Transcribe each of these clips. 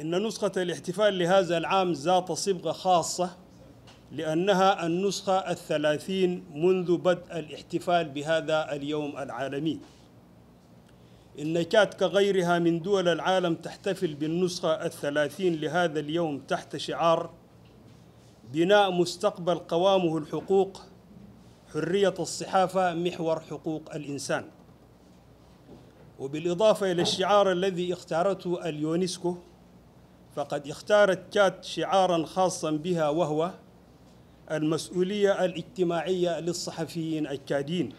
إن نسخة الاحتفال لهذا العام ذات صبغة خاصة لأنها النسخة الثلاثين منذ بدء الاحتفال بهذا اليوم العالمي إن كات كغيرها من دول العالم تحتفل بالنسخة الثلاثين لهذا اليوم تحت شعار بناء مستقبل قوامه الحقوق حرية الصحافة محور حقوق الإنسان وبالإضافة إلى الشعار الذي اختارته اليونسكو فقد اختارت كات شعارا خاصا بها وهو المسؤولية الاجتماعية للصحفيين التشاديين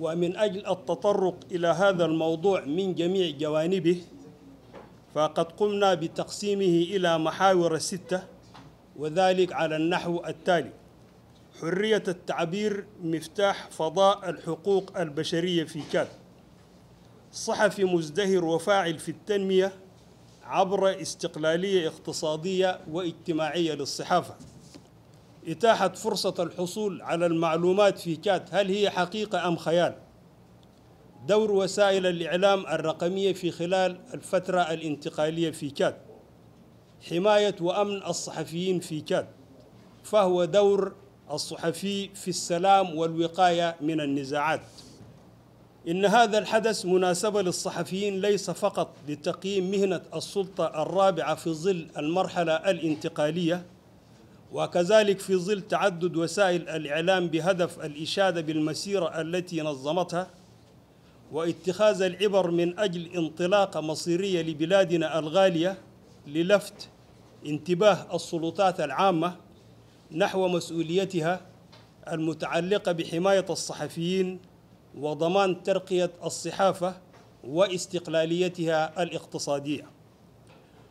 ومن أجل التطرق إلى هذا الموضوع من جميع جوانبه فقد قمنا بتقسيمه إلى محاور ستة وذلك على النحو التالي حرية التعبير مفتاح فضاء الحقوق البشرية في كاد صحفي مزدهر وفاعل في التنمية عبر استقلالية اقتصادية واجتماعية للصحافة إتاحة فرصة الحصول على المعلومات في كات هل هي حقيقة أم خيال دور وسائل الإعلام الرقمية في خلال الفترة الانتقالية في كات حماية وأمن الصحفيين في كات فهو دور الصحفي في السلام والوقاية من النزاعات إن هذا الحدث مناسبة للصحفيين ليس فقط لتقييم مهنة السلطة الرابعة في ظل المرحلة الانتقالية وكذلك في ظل تعدد وسائل الإعلام بهدف الإشادة بالمسيرة التي نظمتها واتخاذ العبر من أجل انطلاقة مصيرية لبلادنا الغالية للفت انتباه السلطات العامة نحو مسؤوليتها المتعلقة بحماية الصحفيين وضمان ترقية الصحافة واستقلاليتها الاقتصادية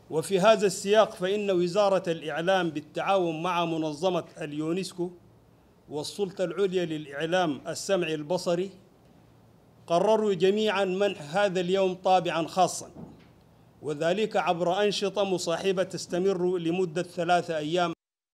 وفي هذا السياق فإن وزارة الإعلام بالتعاون مع منظمة اليونسكو والسلطة العليا للإعلام السمعي البصري قرروا جميعا منح هذا اليوم طابعا خاصا وذلك عبر أنشطة مصاحبة تستمر لمدة ثلاثة أيام